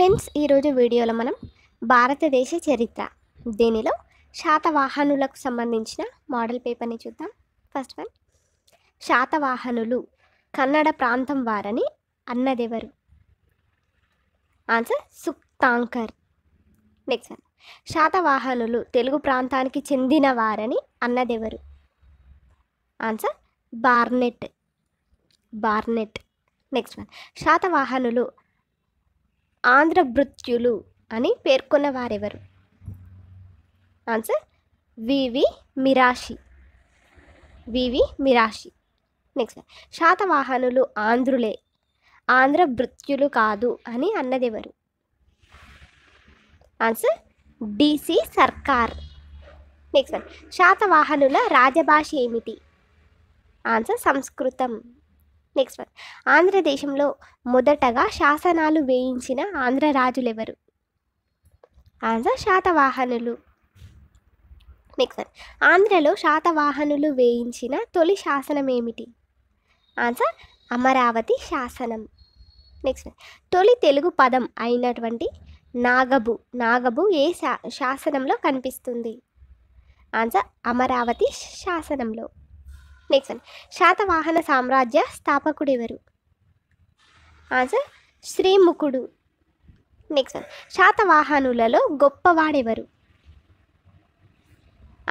friends ఈరోజు వీడియోలో మనం భారతదేశ చరిత్ర దీనిలో శాతవాహనులకు సంబంధించిన మోడల్ పేపర్ని చూద్దాం ఫస్ట్ వన్ శాతవాహనులు కన్నడ ప్రాంతం వారని అన్నదెవరు ఆన్సర్ సుక్తాంకర్ నెక్స్ట్ వన్ శాతవాహనులు తెలుగు ప్రాంతానికి చెందిన వారని అన్నదెవరు answer Barnett Barnett next one శాతవాహనులు ఆంధ్రభృత్యులు అని పేర్కొన్న వారెవరు answer V V Mirashi V V Mirashi next శాతవాహనులు ఆంధ్రులే ఆంధ్ర భృత్యులు కాదు అని అన్నదెవరు ఆన్సర్ డిసి సర్కార్ నెక్స్ట్ శాతవాహనుల రాజభాష ఏమిటి ఆన్సర్ సంస్కృతం నెక్స్ట్ వన్ ఆంధ్రదేశంలో మొదటగా శాసనాలు వేయించిన ఆంధ్ర రాజులెవరు ఆంధ్ర శాతవాహనులు నెక్స్ట్ వన్ ఆంధ్రలో శాతవాహనులు వేయించిన తొలి శాసనం ఏమిటి ఆన్సర్ అమరావతి శాసనం నెక్స్ట్ వన్ తొలి తెలుగు పదం అయినటువంటి నాగబు నాగబు ఏ శాసనంలో కనిపిస్తుంది ఆన్సర్ అమరావతి శాసనంలో నెక్స్ట్ శాతవాహన సామ్రాజ్య స్థాపకుడు ఎవరు ఆన్సర్ శ్రీముఖుడు నెక్స్ట్ వన్ శాతవాహనులలో గొప్పవాడెవరు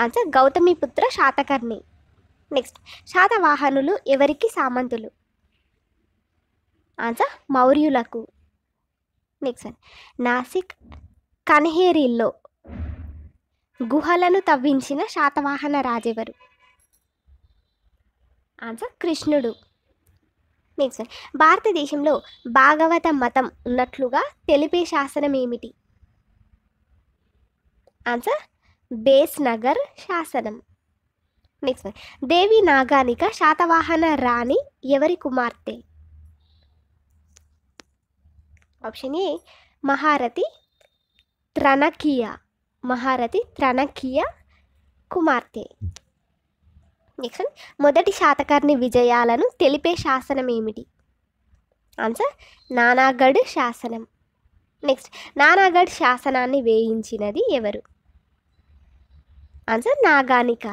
ఆన్సర్ గౌతమిపుత్ర శాతకర్ణి నెక్స్ట్ శాతవాహనులు ఎవరికి సామంతులు ఆన్సర్ మౌర్యులకు నెక్స్ట్ వన్ నాసిక్ కన్హేరీల్లో గుహలను తవ్వించిన శాతవాహన రాజెవరు ఆన్సర్ కృష్ణుడు నెక్స్ట్ భారతదేశంలో భాగవత మతం ఉన్నట్లుగా తెలిపే శాసనం ఏమిటి ఆన్సర్ బేస్ నగర్ శాసనం నెక్స్ట్ దేవి నాగానిక శాతవాహన రాణి ఎవరి కుమార్తె ఆప్షన్ ఏ మహారథి త్రణకీయ మహారథి త్రణకీయ కుమార్తె నెక్స్ట్ మొదటి శాతకర్ణి విజయాలను తెలిపే శాసనం ఏమిటి ఆన్సర్ నానాగఢ్ శాసనం నెక్స్ట్ నానాగఢ్ శాసనాన్ని వేయించినది ఎవరు ఆన్సర్ నాగానిక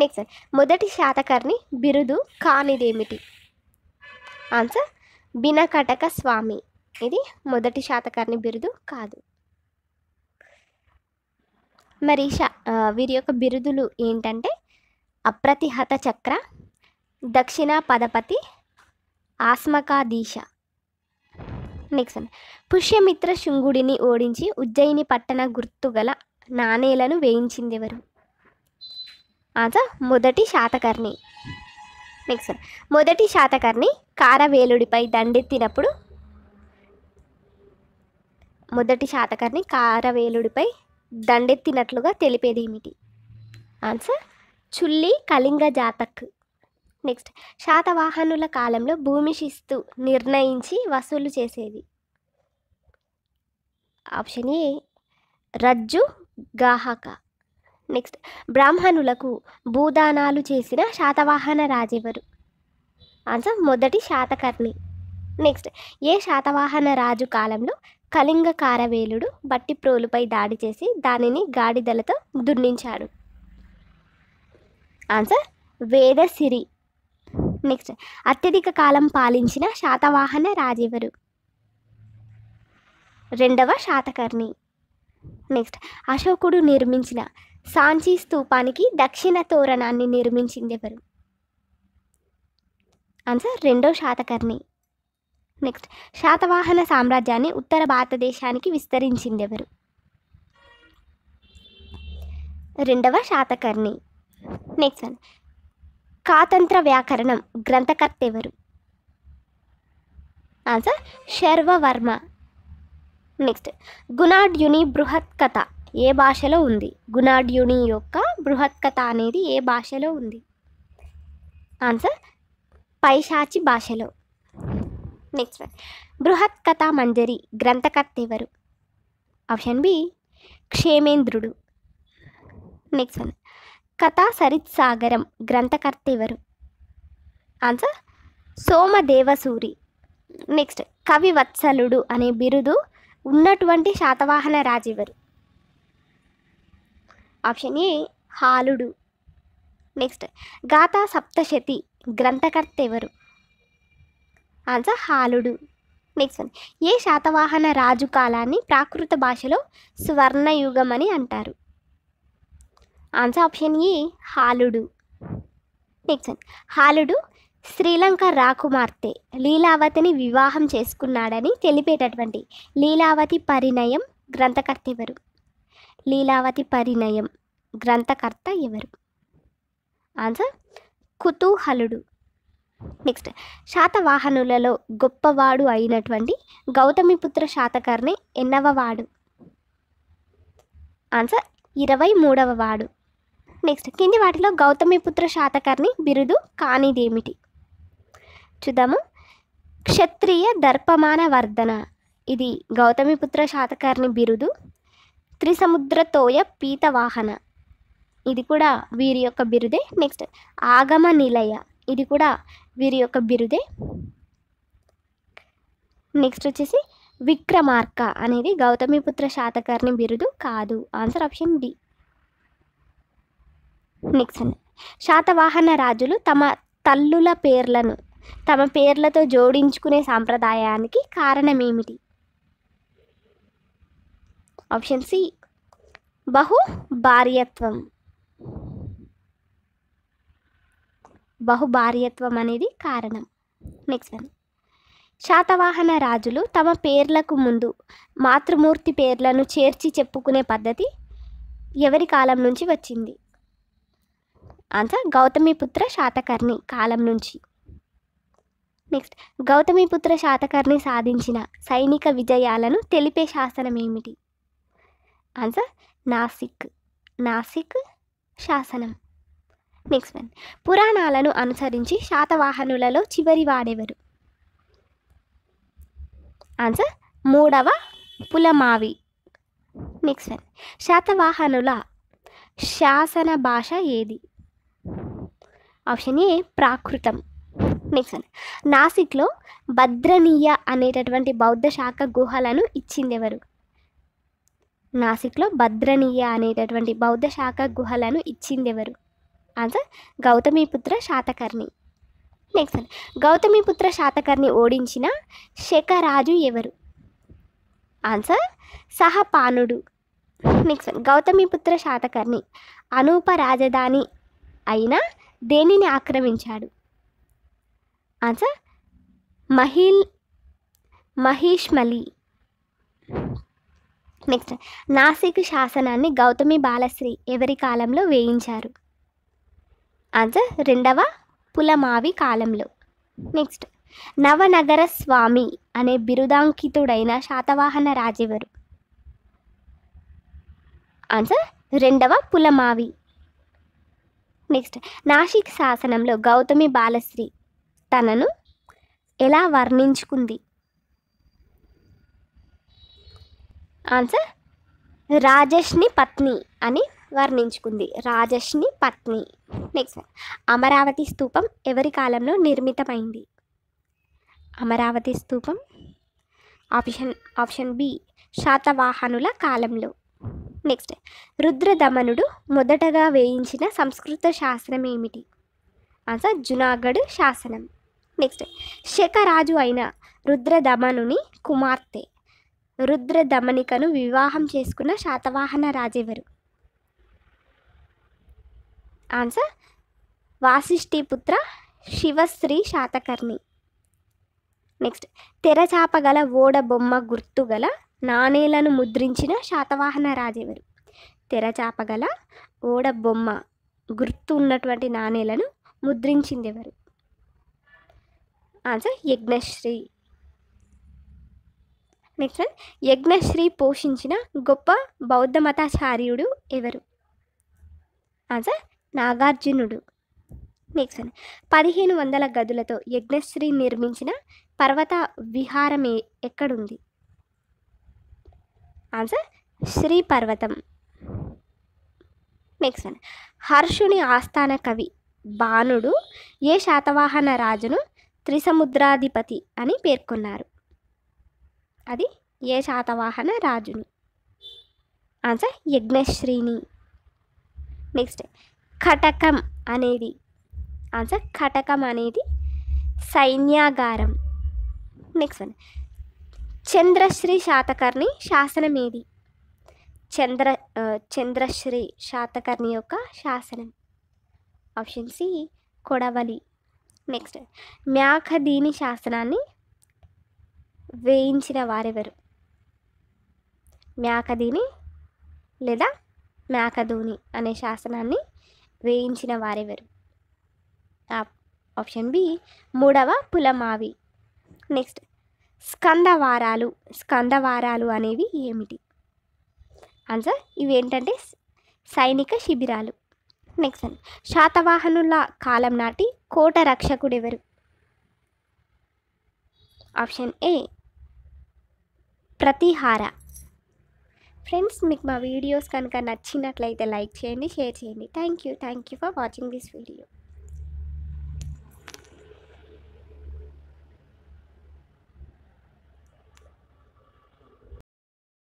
నెక్స్ట్ మొదటి శాతకర్ణి బిరుదు కానిదేమిటి ఆన్సర్ బినకటక స్వామి ఇది మొదటి శాతకర్ణి బిరుదు కాదు మరి వీరి యొక్క బిరుదులు ఏంటంటే అప్రతిహత చక్ర దక్షిణ పదపతి ఆస్మకాదీశ నెక్స్ట్ పుష్యమిత్ర శృంగుడిని ఓడించి ఉజ్జయిని పట్టణ గుర్తుగల నాణేలను వేయించింది ఎవరు ఆన్సర్ మొదటి శాతకర్ణి నెక్స్ట్ మొదటి శాతకర్ణి కారవేలుడిపై దండెత్తినప్పుడు మొదటి శాతకర్ణి కారవేలుడిపై దండెత్తినట్లుగా తెలిపేదేమిటి ఆన్సర్ చుల్లి కళింగ జాతక్ నెక్స్ట్ శాతవాహనుల కాలంలో భూమి శిస్తు నిర్ణయించి వసూలు చేసేది ఆప్షన్ ఏ రజ్జు గాహక నెక్స్ట్ బ్రాహ్మణులకు భూదానాలు చేసిన శాతవాహన రాజెవరు ఆన్సర్ మొదటి శాతకర్ణి నెక్స్ట్ ఏ శాతవాహన రాజు కాలంలో కళింగ కారవేలుడు బట్టి ప్రోలుపై దాడి చేసి దానిని గాడిదలతో దున్నించాడు ఆన్సర్ వేదసిరి నెక్స్ట్ అత్యధిక కాలం పాలించిన శాతవాహన రాజెవరు రెండవ శాతకర్ణి నెక్స్ట్ అశోకుడు నిర్మించిన సాంచి స్తూపానికి దక్షిణ తోరణాన్ని నిర్మించింది ఎవరు ఆన్సర్ రెండో శాతకర్ణి నెక్స్ట్ శాతవాహన సామ్రాజ్యాన్ని ఉత్తర భారతదేశానికి విస్తరించింది ఎవరు రెండవ శాతకర్ణి నెక్స్ట్ వన్ కాతంత్ర వ్యాకరణం గ్రంథకర్త ఎవరు ఆన్సర్ శర్వవర్మ నెక్స్ట్ గుణాడ్యుని బృహత్ కథ ఏ భాషలో ఉంది గుణాడ్యుని యొక్క బృహత్ కథ అనేది ఏ భాషలో ఉంది ఆన్సర్ పైశాచి భాషలో నెక్స్ట్ వన్ బృహత్ కథ మంజరి గ్రంథకర్త ఎవరు ఆప్షన్ బి క్షేమేంద్రుడు నెక్స్ట్ వన్ కథా సరిత్ సాగరం గ్రంథకర్త ఎవరు ఆన్సర్ సోమదేవసూరి నెక్స్ట్ కవి వత్సలుడు అనే బిరుదు ఉన్నటువంటి శాతవాహన రాజు ఎవరు ఆప్షన్ ఏ హాలుడు నెక్స్ట్ గాథా సప్తశతి గ్రంథకర్త ఎవరు ఆన్సర్ హాలుడు నెక్స్ట్ వన్ ఏ శాతవాహన రాజు కాలాన్ని ప్రాకృత భాషలో స్వర్ణయుగం అని అంటారు ఆన్సర్ ఆప్షన్ ఏ హాలుడు నెక్స్ట్ హాలుడు శ్రీలంక రాకుమార్తె లీలావతిని వివాహం చేసుకున్నాడని తెలిపేటటువంటి లీలావతి పరిణయం గ్రంథకర్త ఎవరు లీలావతి పరిణయం గ్రంథకర్త ఎవరు ఆన్సర్ కుతూహలుడు నెక్స్ట్ శాతవాహనులలో గొప్పవాడు అయినటువంటి గౌతమిపుత్ర శాతకర్ణి ఎన్నవ వాడు ఆన్సర్ ఇరవై మూడవ వాడు నెక్స్ట్ కింది వాటిలో గౌతమిపుత్ర శాతకర్ణి బిరుదు కానిదేమిటి చూద్దాము క్షత్రియ దర్పమాన వర్ధన ఇది గౌతమిపుత్ర శాతకర్ణి బిరుదు త్రిసముద్రతోయ పీతవాహన ఇది కూడా వీరి యొక్క బిరుదే నెక్స్ట్ ఆగమ నిలయ ఇది కూడా వీరి యొక్క బిరుదే నెక్స్ట్ వచ్చేసి విక్రమార్క అనేది గౌతమిపుత్ర శాతకర్ణి బిరుదు కాదు ఆన్సర్ ఆప్షన్ డి నిక్సన్ శాతవాహన రాజులు తమ తల్లుల పేర్లను తమ పేర్లతో జోడించుకునే సాంప్రదాయానికి కారణం ఏమిటి ఆప్షన్ సి బహు భార్యత్వం బహుభార్యత్వం అనేది కారణం నెక్స్ట్ వన్ శాతవాహన రాజులు తమ పేర్లకు ముందు మాతృమూర్తి పేర్లను చేర్చి చెప్పుకునే పద్ధతి ఎవరి కాలం నుంచి వచ్చింది ఆన్సర్ గౌతమిపుత్ర శాతకర్ణి కాలం నుంచి నెక్స్ట్ గౌతమిపుత్ర శాతకర్ణి సాధించిన సైనిక విజయాలను తెలిపే శాసనం ఏమిటి ఆన్సర్ నాసిక్ నాసిక్ శాసనం నెక్స్ట్ వన్ పురాణాలను అనుసరించి శాతవాహనులలో చివరి వాడెవరు ఆన్సర్ మూడవ పులమావి నెక్స్ట్ వన్ శాతవాహనుల శాసన భాష ఏది ఆప్షన్ ఏ ప్రాకృతం నెక్స్ట్ నాసిక్లో భద్రనీయ అనేటటువంటి బౌద్ధ శాఖ గుహలను ఇచ్చింది ఎవరు నాసిక్లో భద్రనీయ అనేటటువంటి బౌద్ధ శాఖ గుహలను ఇచ్చింది ఎవరు ఆన్సర్ గౌతమిపుత్ర శాతకర్ణి నెక్స్ట్ అండి గౌతమిపుత్ర శాతకర్ణి ఓడించిన శకరాజు ఎవరు ఆన్సర్ సహపానుడు నెక్స్ట్ గౌతమిపుత్ర శాతకర్ణి అనూప రాజధాని అయిన దేనిని ఆక్రమించాడు ఆన్సర్ మహిల్ మహేష్మలి నెక్స్ట్ నాసిక్ శాసనాన్ని గౌతమి బాలశ్రీ ఎవరి కాలంలో వేయించారు ఆన్సర్ రెండవ పులమావి కాలంలో నెక్స్ట్ నవనగర స్వామి అనే బిరుదాంకితుడైన శాతవాహన రాజెవరు ఆన్సర్ రెండవ పులమావి నెక్స్ట్ నాసిక్ శాసనంలో గౌతమి బాలశ్రీ తనను ఎలా వర్ణించుకుంది ఆన్సర్ రాజశ్ని పత్ని అని వర్ణించుకుంది రాజశ్ని పత్ని నెక్స్ట్ అమరావతి స్తూపం ఎవరి కాలంలో నిర్మితమైంది అమరావతి స్తూపం ఆప్షన్ ఆప్షన్ బి శాతవాహనుల కాలంలో నెక్స్ట్ రుద్రదమనుడు మొదటగా వేయించిన సంస్కృత శాసనం ఏమిటి ఆన్సర్ జునాగఢ్ శాసనం నెక్స్ట్ శకరాజు అయిన రుద్రదమనుని కుమార్తె రుద్రదమనికను వివాహం చేసుకున్న శాతవాహన రాజెవరు ఆన్సర్ వాసిష్ఠిపుత్ర శివశ్రీ శాతకర్ణి నెక్స్ట్ తెరచాపగల ఓడ బొమ్మ గుర్తుగల నాణేలను ముద్రించిన శాతవాహన రాజెవరు తెరచాపగల ఓడ బొమ్మ గుర్తు ఉన్నటువంటి నాణేలను ముద్రించింది ఎవరు answer Yajnasri next one Yajnasri పోషించిన గొప్ప బౌద్ధ మతాచార్యుడు ఎవరు ఆన్సర్ నాగార్జునుడు నెక్స్ట్ వన్ పదిహేను వందల గదులతో యజ్ఞశ్రీ నిర్మించిన పర్వత విహారం ఎక్కడుంది ఆన్సర్ శ్రీ పర్వతం నెక్స్ట్ వన్ హర్షుని ఆస్థాన కవి బాణుడు ఏ శాతవాహన రాజును త్రిసముద్రాధిపతి అని పేర్కొన్నారు అది ఏ శాతవాహన రాజుని ఆన్సర్ యజ్ఞశ్రీని నెక్స్ట్ కటకం అనేది ఆన్సర్ కటకం అనేది సైన్యాగారం నెక్స్ట్ వన్ చంద్రశ్రీ శాతకర్ణి శాసనం ఏది చంద్ర చంద్రశ్రీ శాతకర్ణి యొక్క శాసనం ఆప్షన్ సి కొడవలి నెక్స్ట్ మ్యాఖదీని శాసనాన్ని వేయించిన వారెవరు మ్యాకదీని లేదా మ్యాకధూని అనే శాసనాన్ని వేయించిన వారెవరు ఆప్షన్ బి మూడవ పులమావి నెక్స్ట్ స్కందవారాలు స్కందవారాలు అనేవి ఏమిటి ఆన్సర్ ఇవేంటంటే సైనిక శిబిరాలు నెక్స్ట్ అండి శాతవాహనుల కాలం నాటి కోట రక్షకుడు ఎవరు ఆప్షన్ ఏ ప్రతిహార ఫ్రెండ్స్ మీకు మా వీడియోస్ కనుక నచ్చినట్లయితే లైక్ చేయండి షేర్ చేయండి thank you thank you for watching this video